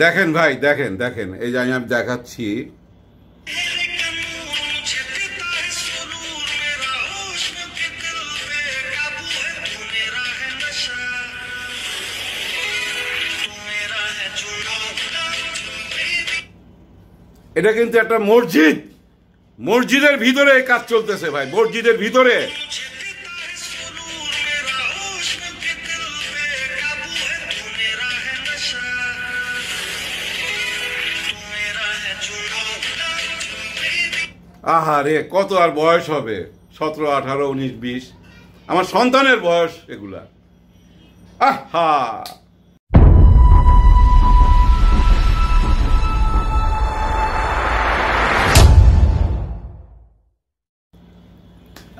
দেখেন ভাই দেখেন দেখেন এই যে আমি দেখাচ্ছি এটা কিন্তু একটা মসজিদ মসজিদের ভিতরে কাজ চলতেছে ভাই মসজিদের ভিতরে আহারে কত আর বয়স হবে সতেরো আঠারো উনিশ বিশ আমার সন্তানের বয়স এগুলা আহা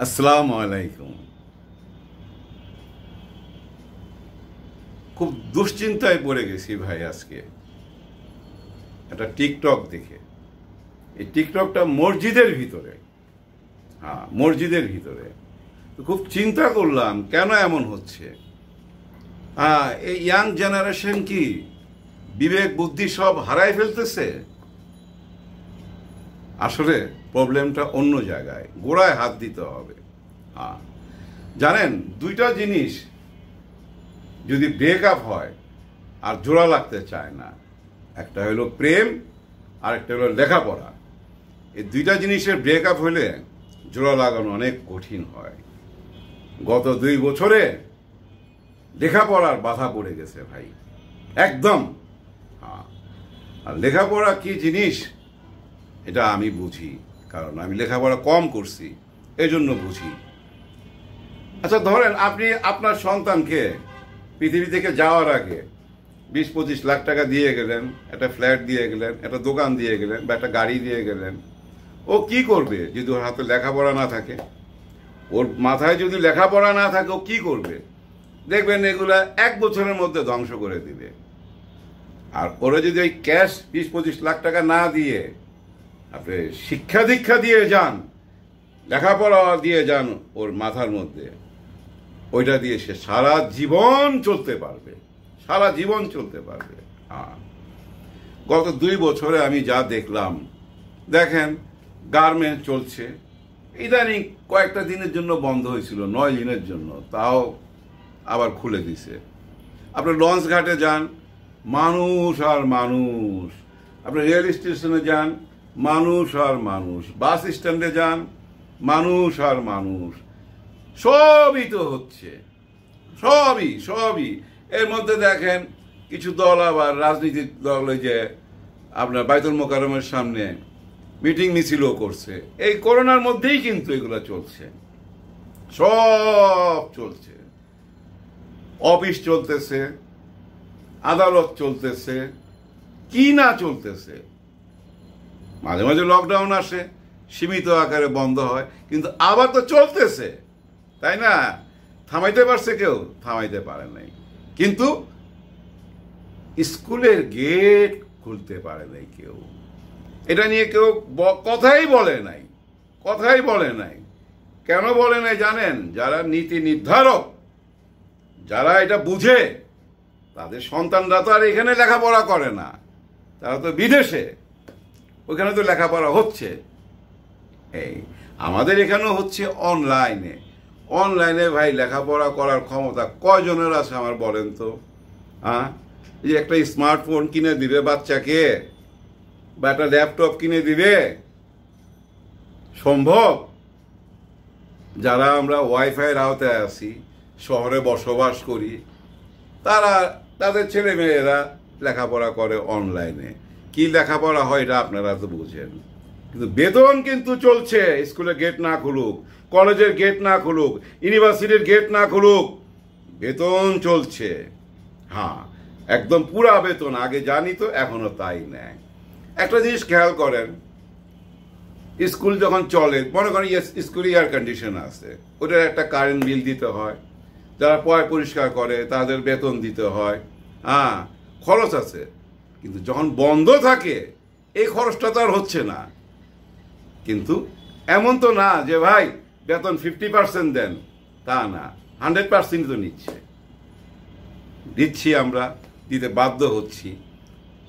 আসসালাম আলাইকুম খুব দুশ্চিন্তায় পড়ে গেছি ভাই আজকে একটা টিকটক দেখে এই টিকটকটা মসজিদের ভিতরে হ্যাঁ মসজিদের ভিতরে খুব চিন্তা করলাম কেন এমন হচ্ছে হ্যাঁ এই ইয়াং জেনারেশন কি বিবেক বুদ্ধি সব হারায় ফেলতেছে আসলে প্রবলেমটা অন্য জায়গায় গোড়ায় হাত দিতে হবে হ্যাঁ জানেন দুইটা জিনিস যদি ব্রেকআপ হয় আর জোড়া লাগতে চায় না একটা হলো প্রেম আর একটা হলো লেখাপড়া এই দুইটা জিনিসের ব্রেকআপ হলে জোড়া লাগানো অনেক কঠিন হয় গত দুই বছরে লেখাপড়ার বাধা পড়ে গেছে ভাই একদম হ্যাঁ। আর লেখাপড়া কি জিনিস এটা আমি বুঝি কারণ আমি লেখাপড়া কম করছি এই জন্য বুঝি আচ্ছা ধরেন আপনি আপনার সন্তানকে পৃথিবী থেকে যাওয়ার আগে বিশ পঁচিশ লাখ টাকা দিয়ে গেলেন একটা ফ্ল্যাট দিয়ে গেলেন একটা দোকান দিয়ে গেলেন বা একটা গাড়ি দিয়ে গেলেন ও কি করবে যদি ওর হাতে লেখাপড়া না থাকে ওর মাথায় যদি লেখাপড়া না থাকে ও কী করবে দেখবেন এগুলা এক বছরের মধ্যে ধ্বংস করে দিবে আর ওরা যদি ওই ক্যাশ বিশ পঁচিশ লাখ টাকা না দিয়ে আপনি শিক্ষা দীক্ষা দিয়ে যান লেখাপড়া দিয়ে যান ওর মাথার মধ্যে ওইটা দিয়ে সে সারা জীবন চলতে পারবে সারা জীবন চলতে পারবে হ্যাঁ গত দুই বছরে আমি যা দেখলাম দেখেন গার্মেন্ট চলছে ইদানিং কয়েকটা দিনের জন্য বন্ধ হয়েছিল নয় দিনের জন্য তাও আবার খুলে দিছে আপনি লঞ্চ ঘাটে যান মানুষ আর মানুষ আপনি রেল স্টেশনে যান মানুষ আর মানুষ বাস স্ট্যান্ডে যান মানুষ আর মানুষ সবই তো হচ্ছে সবই সবই এর মধ্যে দেখেন কিছু দল আবার রাজনীতিক দল যে আপনার বাইতুল মোকারমের সামনে মিটিং মিছিলও করছে এই করোনার মধ্যেই কিন্তু এগুলো চলছে সব চলছে অফিস চলতেছে আদালত চলতেছে কি না চলতেছে মাঝে মাঝে লকডাউন আসে সীমিত আকারে বন্ধ হয় কিন্তু আবার তো চলতেছে তাই না থামাইতে পারছে কেউ থামাইতে পারে নাই কিন্তু স্কুলের গেট খুলতে পারে নাই কেউ এটা নিয়ে কেউ কথাই বলে নাই কথাই বলে নাই কেন বলে নাই জানেন যারা নীতি নির্ধারক যারা এটা বুঝে তাদের সন্তানরা তো আর এখানে লেখাপড়া করে না তারা তো বিদেশে ওইখানে তো লেখাপড়া হচ্ছে এই আমাদের এখানেও হচ্ছে অনলাইনে অনলাইনে ভাই লেখাপড়া করার ক্ষমতা কয়জনের আছে আমার বলেন তো হ্যাঁ যে একটা স্মার্টফোন কিনে দিবে বাচ্চাকে বা একটা ল্যাপটপ কিনে দিবে সম্ভব যারা আমরা ওয়াইফাইয়ের আওতায় আসি শহরে বসবাস করি তারা তাদের ছেলে মেয়েরা লেখাপড়া করে অনলাইনে কি লেখাপড়া হয় এটা আপনারা তো বুঝেন কিন্তু বেতন কিন্তু চলছে স্কুলের গেট না খুলুক কলেজের গেট না খুলুক ইউনিভার্সিটির গেট না খুলুক বেতন চলছে হ্যাঁ একদম পুরা বেতন আগে জানি তো এখনও তাই নেয় একটা জিনিস খেয়াল করেন স্কুল যখন চলে মনে করেন স্কুলে এয়ার কন্ডিশন আছে ওটার একটা কারেন্ট বিল দিতে হয় যারা পয় পরিষ্কার করে তাদের বেতন দিতে হয় হ্যাঁ খরচ আছে কিন্তু যখন বন্ধ থাকে এই খরচটা তো আর হচ্ছে না কিন্তু এমন তো না যে ভাই বেতন ফিফটি পার্সেন্ট দেন তা না হান্ড্রেড পার্সেন্ট তো নিচ্ছে দিচ্ছি আমরা দিতে বাধ্য হচ্ছি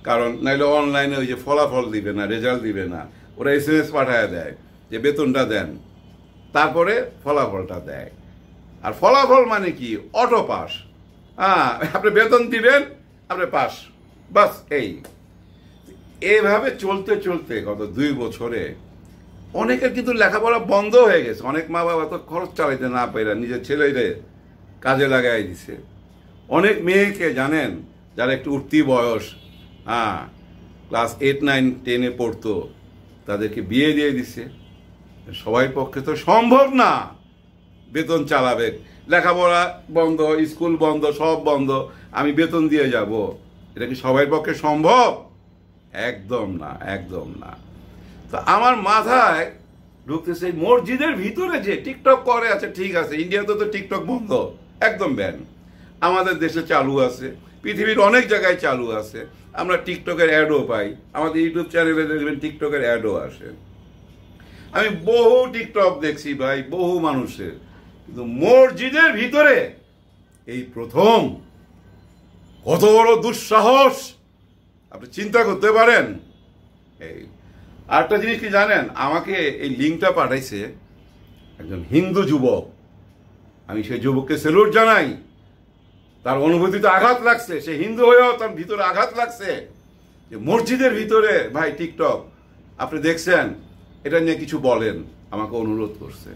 কারণ নাইলে অনলাইনে ওই যে ফলাফল দিবে না রেজাল্ট দিবে না ওরা এস এম এস পাঠায় দেয় যে বেতনটা দেন তারপরে ফলাফলটা দেয় আর ফলাফল মানে কি অটো পাস হ্যাঁ আপনি বেতন দিবেন আপনি পাস বাস এই এইভাবে চলতে চলতে গত দুই বছরে অনেকের কিন্তু লেখাপড়া বন্ধ হয়ে গেছে অনেক মা বাবা তো খরচ চালাইতে না পেরা নিজের ছেলেদের কাজে লাগাই দিছে অনেক মেয়েকে জানেন যারা একটু উঠতি বয়স হ্যাঁ ক্লাস এইট নাইন টেনে পড়তো তাদেরকে বিয়ে দিয়ে দিছে সবাই পক্ষে তো সম্ভব না বেতন চালাবে লেখাপড়া বন্ধ স্কুল বন্ধ সব বন্ধ আমি বেতন দিয়ে যাব এটা কি সবাই পক্ষে সম্ভব একদম না একদম না তো আমার মাথায় ঢুকতেছে মসজিদের ভিতরে যে টিকটক করে আছে আচ্ছা ঠিক আছে ইন্ডিয়াতে তো টিকটক বন্ধ একদম ব্যান আমাদের দেশে চালু আছে পৃথিবীর অনেক জায়গায় চালু আছে আমরা টিকটকের অ্যাডও পাই আমাদের ইউটিউব চ্যানেলে দেখবেন টিকটকের অ্যাডও আসে আমি বহু টিকটক দেখছি ভাই বহু মানুষের কিন্তু মসজিদের ভিতরে এই প্রথম কত বড় দুঃসাহস আপনি চিন্তা করতে পারেন এই আরেকটা জিনিস কি জানেন আমাকে এই লিঙ্কটা পাঠাইছে একজন হিন্দু যুবক আমি সেই যুবককে সেলুট জানাই তার অনুভূতিতে আঘাত লাগছে সে হিন্দু হয়েও তার ভিতরে আঘাত লাগছে যে মসজিদের ভিতরে ভাই টিকটক আপনি দেখছেন এটা নিয়ে কিছু বলেন আমাকে অনুরোধ করছে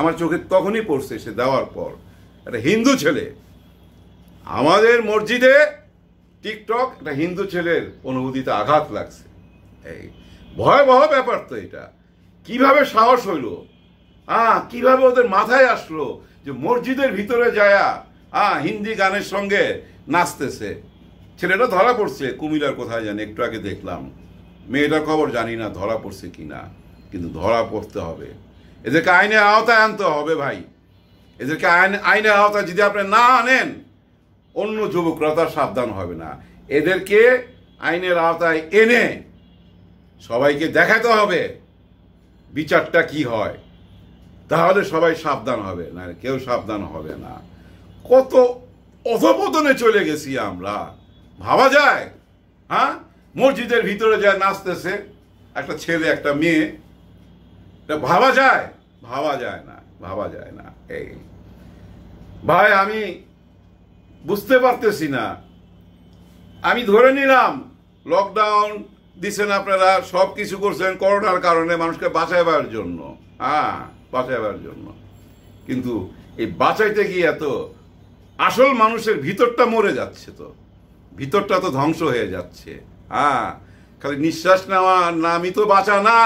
আমার চোখে তখনই পড়ছে সে দেওয়ার পর একটা হিন্দু ছেলে আমাদের মসজিদে টিকটক একটা হিন্দু ছেলের অনুভূতিতে আঘাত লাগছে এই ভয়াবহ ব্যাপার তো এটা কিভাবে সাহস হইল আ কিভাবে ওদের মাথায় আসলো যে মসজিদের ভিতরে যায়া হ্যাঁ হিন্দি গানের সঙ্গে নাচতেছে ছেলেটা ধরা পড়ছে কুমিল্লার কোথায় জানি একটু আগে দেখলাম মেয়েটার খবর জানি না ধরা পড়ছে কি না কিন্তু ধরা পড়তে হবে এদেরকে আইনের আওতায় আনতে হবে ভাই এদেরকে আইন আইনের আওতায় যদি আপনি না আনেন অন্য যুবকরা তার সাবধান হবে না এদেরকে আইনের আওতায় এনে সবাইকে দেখাতে হবে বিচারটা কি হয় তাহলে সবাই সাবধান হবে না কেউ সাবধান হবে না কত অধপতনে চলে গেছি আমরা ভাবা যায় হ্যাঁ মসজিদের ভিতরে যায় নাচতেছে একটা ছেলে একটা মেয়ে এটা ভাবা যায় ভাবা যায় না ভাবা যায় না এই ভাই আমি বুঝতে পারতেছি না আমি ধরে নিলাম লকডাউন দিচ্ছেন আপনারা সব কিছু করছেন করোনার কারণে মানুষকে বাঁচাইবার জন্য হ্যাঁ বাঁচাইবার জন্য কিন্তু এই বাঁচাইতে গিয়ে এত আসল মানুষের ভিতরটা মরে যাচ্ছে তো ভিতরটা তো ধ্বংস হয়ে যাচ্ছে হ্যাঁ খালি নিঃশ্বাস নেওয়া না আমি তো বাঁচা না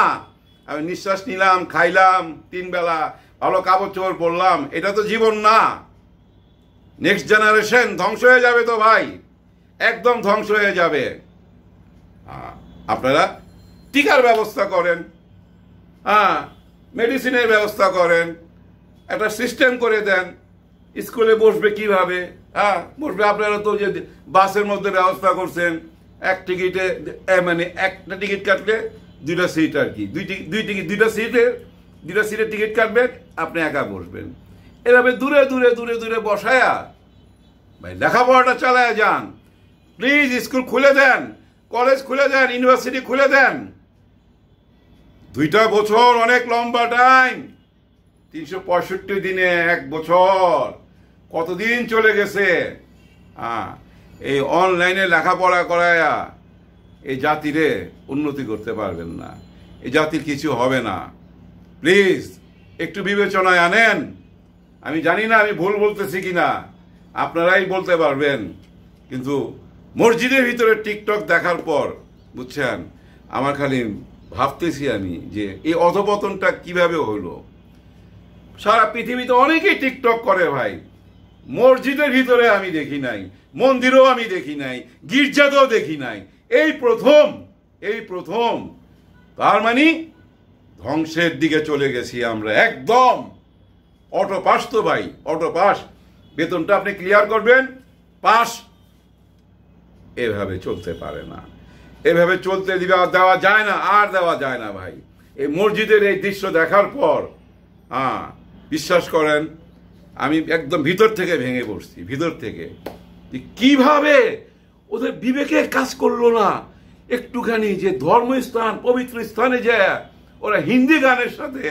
আমি নিঃশ্বাস নিলাম খাইলাম তিন বেলা ভালো কাপড় চোপড় পরলাম এটা তো জীবন না নেক্সট জেনারেশন ধ্বংস হয়ে যাবে তো ভাই একদম ধ্বংস হয়ে যাবে আপনারা টিকার ব্যবস্থা করেন হ্যাঁ মেডিসিনের ব্যবস্থা করেন একটা সিস্টেম করে দেন স্কুলে বসবে কিভাবে হ্যাঁ বসবে আপনারা তো যে বাসের মধ্যে ব্যবস্থা করছেন এক টিকিটে মানে একটা টিকিট কাটলে দুইটা সিট আর কি দুই দুই টিকিট দুইটা সিটে দুইটা সিটের টিকিট কাটবেন আপনি একা বসবেন এভাবে দূরে দূরে দূরে দূরে বসায়া ভাই লেখাপড়াটা চালায় যান প্লিজ স্কুল খুলে দেন কলেজ খুলে দেন ইউনিভার্সিটি খুলে দেন দুইটা বছর অনেক লম্বা টাইম তিনশো পঁয়ষট্টি দিনে এক বছর কতদিন চলে গেছে হ্যাঁ এই অনলাইনে লেখাপড়া করায়া এই জাতিরে উন্নতি করতে পারবেন না এই জাতির কিছু হবে না প্লিজ একটু বিবেচনায় আনেন আমি জানি না আমি ভুল বলতেছি কি না আপনারাই বলতে পারবেন কিন্তু মসজিদের ভিতরে টিকটক দেখার পর বুঝছেন আমার খালি ভাবতেছি আমি যে এই অধপতনটা কিভাবে হলো সারা পৃথিবীতে অনেকেই টিকটক করে ভাই মসজিদের ভিতরে আমি দেখি নাই মন্দিরও আমি দেখি নাই গির্জাতেও দেখি নাই এই প্রথম এই প্রথম তার মানে ধ্বংসের দিকে চলে গেছি আমরা একদম অটো পাস তো ভাই অটো পাস বেতনটা আপনি ক্লিয়ার করবেন পাস এভাবে চলতে পারে না এভাবে চলতে আর দেওয়া যায় না আর দেওয়া যায় না ভাই এই মসজিদের এই দৃশ্য দেখার পর হ্যাঁ বিশ্বাস করেন আমি একদম ভিতর থেকে ভেঙে পড়ছি ভিতর থেকে যে ওদের বিবেকে কাজ করলো না একটুখানি যে ধর্মস্থান পবিত্র স্থানে যে ওরা হিন্দি গানের সাথে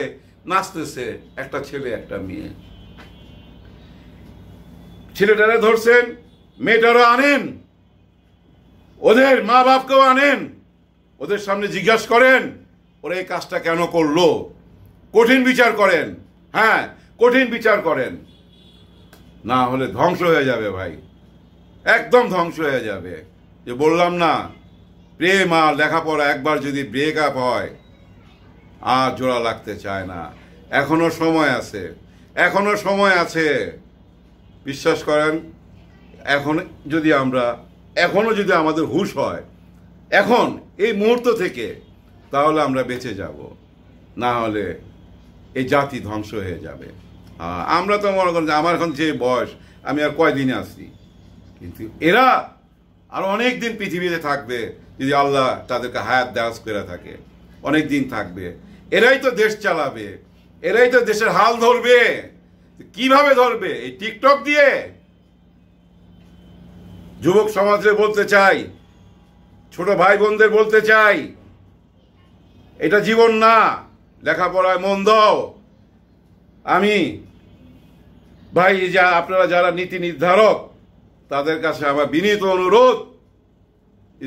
নাচতেছে একটা ছেলে একটা মেয়ে ছেলেটারে ধরছেন মেয়েটারও আনেন ওদের মা বাপকেও আনেন ওদের সামনে জিজ্ঞাসা করেন ওরা এই কাজটা কেন করলো কঠিন বিচার করেন হ্যাঁ কঠিন বিচার করেন না হলে ধ্বংস হয়ে যাবে ভাই একদম ধ্বংস হয়ে যাবে যে বললাম না প্রেম আর লেখাপড়া একবার যদি ব্রেক আপ হয় আর জোড়া লাগতে চায় না এখনো সময় আছে এখনো সময় আছে বিশ্বাস করেন এখন যদি আমরা এখনও যদি আমাদের হুশ হয় এখন এই মুহূর্ত থেকে তাহলে আমরা বেঁচে যাব না হলে এই জাতি ধ্বংস হয়ে যাবে আমরা তো মনে করি আমার এখন যে বয়স আমি আর কয়দিনে আসছি কিন্তু এরা আর অনেক দিন পৃথিবীতে থাকবে যদি আল্লাহ তাদেরকে হায়াত দাস করে থাকে অনেক দিন থাকবে এরাই তো দেশ চালাবে এরাই তো দেশের হাল ধরবে কিভাবে ধরবে এই টিকটক দিয়ে যুবক সমাজে বলতে চাই ছোট ভাই বোনদের বলতে চাই এটা জীবন না লেখাপড়ায় মন দাও আমি ভাই যা আপনারা যারা নীতি নির্ধারক তাদের কাছে আমার বিনীত অনুরোধ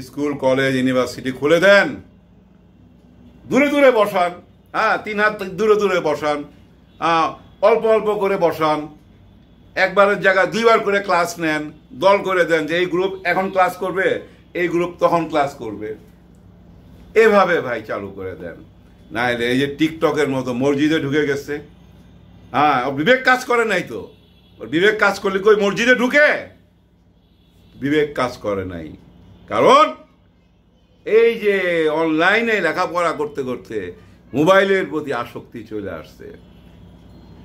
স্কুল কলেজ ইউনিভার্সিটি খুলে দেন দূরে দূরে বসান হ্যাঁ তিন হাত দূরে দূরে বসান অল্প অল্প করে বসান একবারের জায়গায় দুইবার করে ক্লাস নেন দল করে দেন যে এই গ্রুপ এখন ক্লাস করবে এই গ্রুপ তখন ক্লাস করবে এভাবে ভাই চালু করে দেন না এই যে টিকটকের মতো মসজিদে ঢুকে গেছে হ্যাঁ ও বিবেক কাজ করে নাই তো ওর বিবেক কাজ করলে কই মসজিদে ঢুকে বিবেক কাজ করে নাই কারণ এই যে অনলাইনে লেখাপড়া করতে করতে মোবাইলের প্রতি আসক্তি চলে আসছে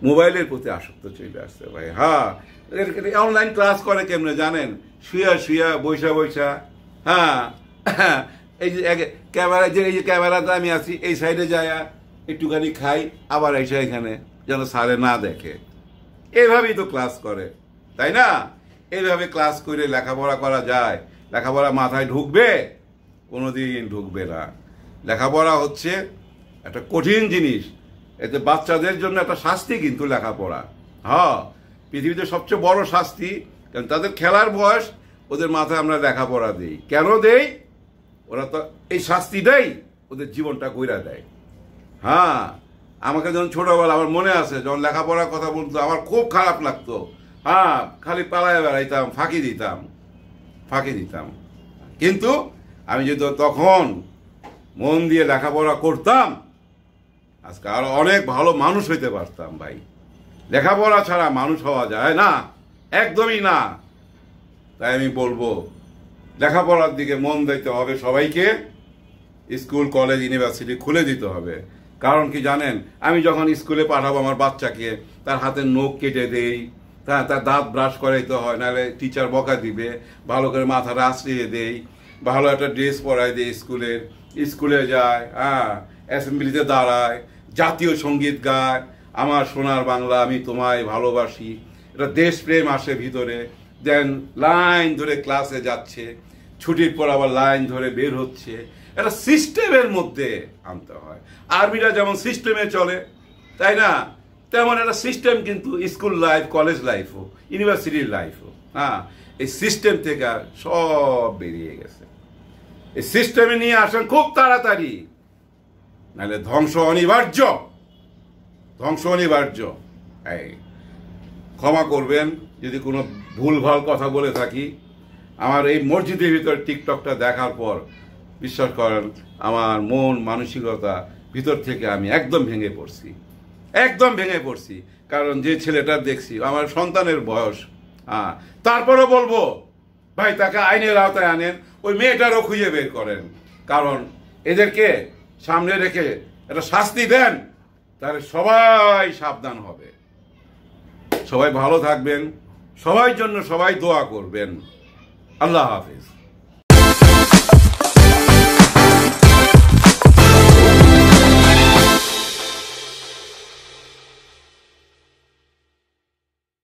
মোবাইলের প্রতি আসক্ত চলে আসছে ভাই হ্যাঁ অনলাইন ক্লাস করে কেমনে জানেন শুয়া শুয়া বৈশা বৈশা হ্যাঁ এই যে ক্যামেরা যে এই যে ক্যামেরাতে আমি আছি এই সাইডে যায়া একটুখানি খাই আবার এসে এখানে যেন স্যারে না দেখে এভাবেই তো ক্লাস করে তাই না এইভাবে ক্লাস করে লেখাপড়া করা যায় লেখাপড়া মাথায় ঢুকবে কোনো দিন ঢুকবে না লেখাপড়া হচ্ছে একটা কঠিন জিনিস এতে বাচ্চাদের জন্য একটা শাস্তি কিন্তু লেখাপড়া হ পৃথিবীতে সবচেয়ে বড় শাস্তি কারণ তাদের খেলার বয়স ওদের মাথায় আমরা লেখাপড়া দিই কেন দেই ওরা তো এই শাস্তিটাই ওদের জীবনটা কইরা দেয় হ্যাঁ আমাকে যখন ছোটোবেলা আমার মনে আছে যখন লেখাপড়ার কথা বলতো আমার খুব খারাপ লাগতো হ্যাঁ খালি পালায় বেড়াইতাম ফাঁকি দিতাম ফাঁকি দিতাম কিন্তু আমি যদি তখন মন দিয়ে লেখাপড়া করতাম আজকে আরও অনেক ভালো মানুষ হইতে পারতাম ভাই লেখাপড়া ছাড়া মানুষ হওয়া যায় না একদমই না তাই আমি বলবো লেখাপড়ার দিকে মন দিতে হবে সবাইকে স্কুল কলেজ ইউনিভার্সিটি খুলে দিতে হবে কারণ কি জানেন আমি যখন স্কুলে পাঠাবো আমার বাচ্চাকে তার হাতে নখ কেটে দেই হ্যাঁ তার দাঁত ব্রাশ করাইতে হয় নাহলে টিচার বকা দিবে ভালো করে মাথা রাস্তিয়ে দেই ভালো একটা ড্রেস পরাই দেয় স্কুলের স্কুলে যায় হ্যাঁ অ্যাসেম্বলিতে দাঁড়ায় জাতীয় সঙ্গীত গায় আমার সোনার বাংলা আমি তোমায় ভালোবাসি এটা দেশপ্রেম আসে ভিতরে দেন লাইন ধরে ক্লাসে যাচ্ছে ছুটির পর আবার লাইন ধরে বের হচ্ছে এটা সিস্টেমের মধ্যে আনতে হয় আর্মিরা যেমন সিস্টেমে চলে তাই না তেমন একটা সিস্টেম কিন্তু স্কুল লাইফ কলেজ লাইফ হোক ইউনিভার্সিটির লাইফ হোক হ্যাঁ এই সিস্টেম থেকে আর সব বেরিয়ে গেছে এই সিস্টেমে নিয়ে আসেন খুব তাড়াতাড়ি নাহলে ধ্বংস অনিবার্য ধ্বংস অনিবার্য এই ক্ষমা করবেন যদি কোনো ভুল ভাল কথা বলে থাকি আমার এই মসজিদের ভিতর টিকটকটা দেখার পর বিশ্বাস করেন আমার মন মানসিকতা ভিতর থেকে আমি একদম ভেঙে পড়ছি একদম ভেঙে পড়ছি কারণ যে ছেলেটা দেখছি আমার সন্তানের বয়স হ্যাঁ তারপরও বলবো ভাই তাকে আইনের আওতায় আনেন ওই মেয়েটারও খুঁজে বের করেন কারণ এদেরকে সামনে রেখে একটা শাস্তি দেন তাহলে সবাই সাবধান হবে সবাই ভালো থাকবেন সবাই জন্য সবাই দোয়া করবেন আল্লাহ হাফিজ